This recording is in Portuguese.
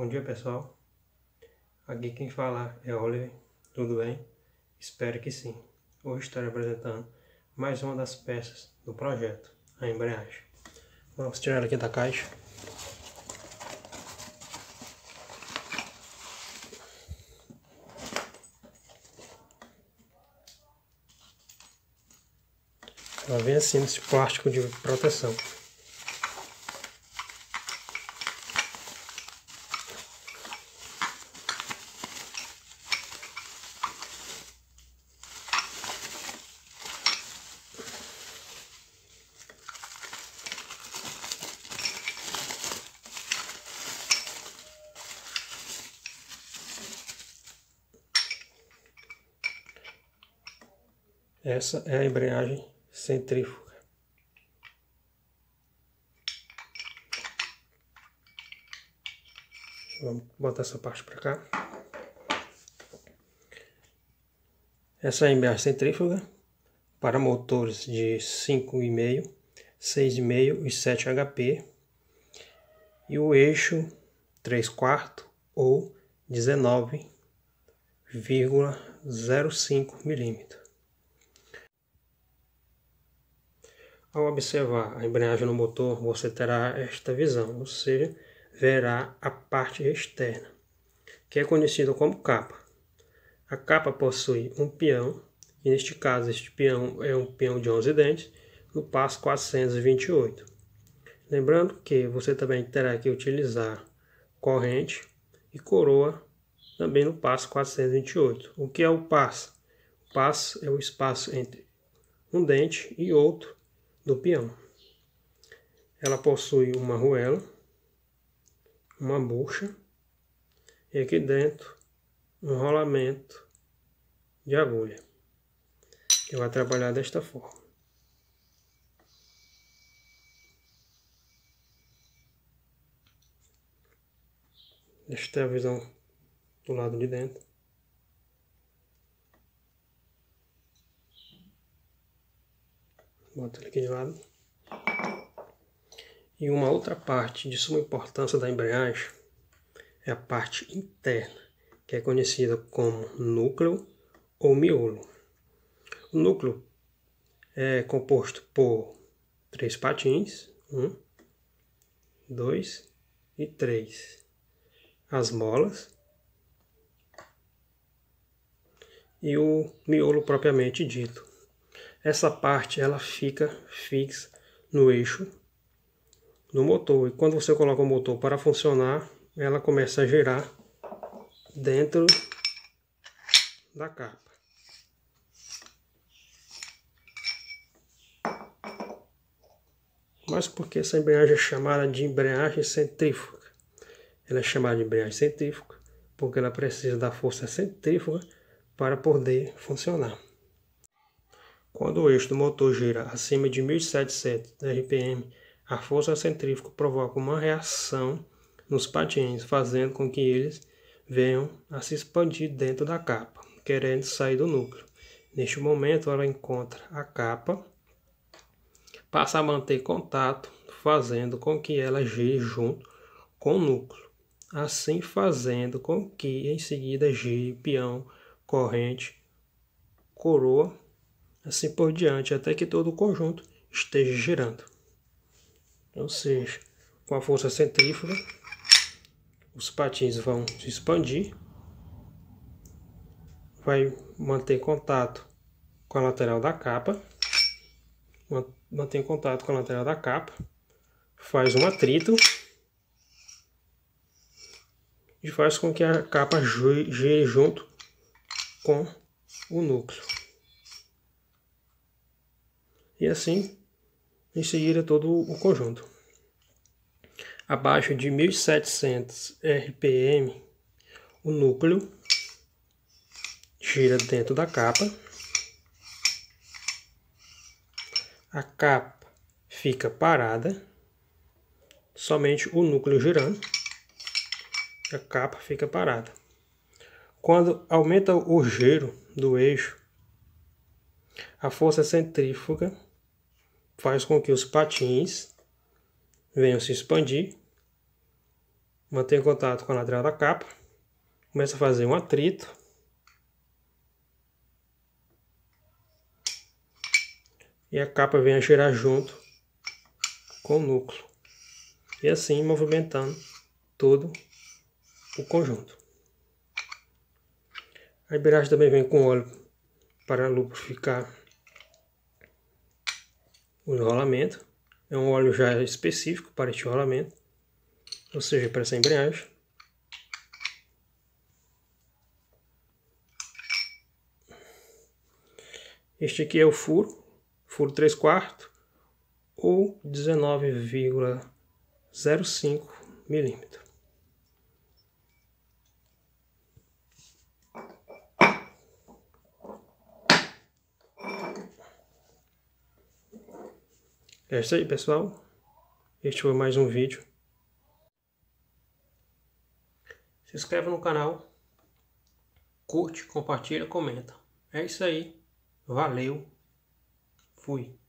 Bom dia pessoal, aqui quem fala é Oliver, tudo bem? Espero que sim. Hoje estarei apresentando mais uma das peças do projeto, a embreagem. Vamos tirar ela aqui da caixa. Ela vem assim nesse plástico de proteção. Essa é a embreagem centrífuga. Vamos botar essa parte para cá. Essa é a embreagem centrífuga para motores de 5,5, 6,5 e 7 HP e o eixo 3 quartos ou 19,05 milímetros. Ao observar a embreagem no motor, você terá esta visão, você verá a parte externa, que é conhecida como capa. A capa possui um peão, e neste caso este peão é um peão de 11 dentes, no passo 428. Lembrando que você também terá que utilizar corrente e coroa também no passo 428. O que é o passo? O passo é o espaço entre um dente e outro do peão. Ela possui uma arruela, uma bucha e aqui dentro um rolamento de agulha. Que vai trabalhar desta forma. Deixa eu é ter a visão do lado de dentro. bota ele aqui de lado. E uma outra parte de suma importância da embreagem é a parte interna, que é conhecida como núcleo ou miolo. O núcleo é composto por três patins, um, dois e três. As molas e o miolo propriamente dito, essa parte ela fica fixa no eixo do motor. E quando você coloca o motor para funcionar, ela começa a girar dentro da capa. Mas por que essa embreagem é chamada de embreagem centrífuga? Ela é chamada de embreagem centrífuga porque ela precisa da força centrífuga para poder funcionar. Quando o eixo do motor gira acima de 1700 RPM, a força centrífuga provoca uma reação nos patins, fazendo com que eles venham a se expandir dentro da capa, querendo sair do núcleo. Neste momento, ela encontra a capa, passa a manter contato, fazendo com que ela gire junto com o núcleo, assim fazendo com que em seguida gire peão, corrente, coroa assim por diante, até que todo o conjunto esteja girando. Ou seja, com a força centrífuga, os patins vão se expandir, vai manter contato com a lateral da capa, mantém contato com a lateral da capa, faz um atrito e faz com que a capa gire junto com o núcleo e assim em seguida todo o conjunto. Abaixo de 1700 RPM, o núcleo gira dentro da capa. A capa fica parada, somente o núcleo girando. A capa fica parada. Quando aumenta o giro do eixo, a força centrífuga faz com que os patins venham se expandir, mantém contato com a lateral da capa, começa a fazer um atrito, e a capa vem a girar junto com o núcleo, e assim movimentando todo o conjunto. A embreagem também vem com óleo para lubrificar o enrolamento. É um óleo já específico para este enrolamento, ou seja, para essa embreagem. Este aqui é o furo, furo 3 quartos ou 19,05 milímetros. É isso aí, pessoal. Este foi mais um vídeo. Se inscreve no canal. Curte, compartilha, comenta. É isso aí. Valeu. Fui.